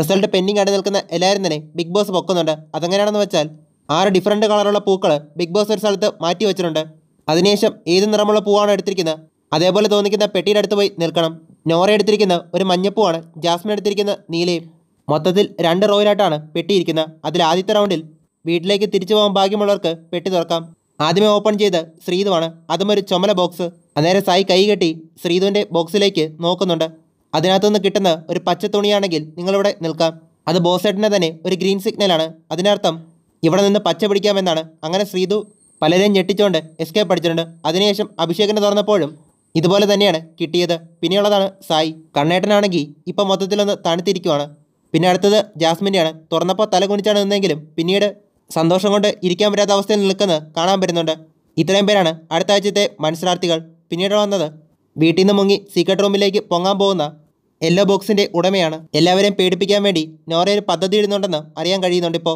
result pending ആയിട്ട് നിൽക്കുന്ന എല്ലാവരും തന്നെ ബിഗ് ബോസ് പൊക്കുന്നുണ്ട് അതെങ്ങനെയാണെന്ന് വെച്ചാൽ ആറ് ഡിഫറൻറ്റ് കളറുള്ള പൂക്കൾ ബിഗ് ബോസ് ഒരു സ്ഥലത്ത് മാറ്റി വെച്ചിട്ടുണ്ട് അതിനുശേഷം ഏത് നിറമുള്ള പൂവാണ് എടുത്തിരിക്കുന്നത് അതേപോലെ തോന്നിക്കുന്ന പെട്ടിയുടെ അടുത്ത് പോയി നിൽക്കണം നോറ എടുത്തിരിക്കുന്ന ഒരു മഞ്ഞപ്പൂവാണ് ജാസ്മിൻ എടുത്തിരിക്കുന്ന നീലയും മൊത്തത്തിൽ രണ്ട് റോയിലായിട്ടാണ് പെട്ടിയിരിക്കുന്നത് അതിൽ ആദ്യത്തെ റൗണ്ടിൽ വീട്ടിലേക്ക് തിരിച്ചു പോകാൻ ഭാഗ്യമുള്ളവർക്ക് പെട്ടി തുറക്കാം ആദ്യമേ ഓപ്പൺ ചെയ്ത് ശ്രീതുവാണ് അതും ഒരു ചുമല ബോക്സ് അന്നേരം സായി കൈകെട്ടി ശ്രീതുവിൻ്റെ ബോക്സിലേക്ക് നോക്കുന്നുണ്ട് അതിനകത്തുനിന്ന് കിട്ടുന്ന ഒരു പച്ച തുണിയാണെങ്കിൽ നിങ്ങളിവിടെ നിൽക്കാം അത് ബോസേട്ടനെ തന്നെ ഒരു ഗ്രീൻ സിഗ്നലാണ് അതിനർത്ഥം ഇവിടെ നിന്ന് പച്ച പിടിക്കാമെന്നാണ് അങ്ങനെ ശ്രീതു പലരെയും ഞെട്ടിച്ചുകൊണ്ട് എസ്കേപ്പ് അടിച്ചിട്ടുണ്ട് അതിനുശേഷം അഭിഷേകിനെ തുറന്നപ്പോഴും ഇതുപോലെ തന്നെയാണ് കിട്ടിയത് പിന്നെയുള്ളതാണ് സായി കണ്ണേട്ടനാണെങ്കിൽ ഇപ്പോൾ മൊത്തത്തിലൊന്ന് തണുത്തിരിക്കുവാണ് പിന്നെ അടുത്തത് ജാസ്മിൻ്റെയാണ് തുറന്നപ്പോൾ തല കുനിച്ചാണ് നിന്നെങ്കിലും പിന്നീട് സന്തോഷം കൊണ്ട് ഇരിക്കാൻ പറ്റാത്ത അവസ്ഥയിൽ നിൽക്കുന്നത് കാണാൻ പറ്റുന്നുണ്ട് ഇത്രയും പേരാണ് അടുത്ത ആഴ്ചത്തെ മത്സരാർത്ഥികൾ പിന്നീട് വന്നത് വീട്ടിൽ നിന്ന് മുങ്ങി സീക്രട്ട് റൂമിലേക്ക് പൊങ്ങാൻ പോകുന്ന യെല്ലോ ബോക്സിന്റെ ഉടമയാണ് എല്ലാവരെയും പേടിപ്പിക്കാൻ വേണ്ടി നോറയൊരു ഒരു പദ്ധതി ഇടുന്നുണ്ടെന്ന് അറിയാൻ കഴിയുന്നുണ്ടിപ്പോ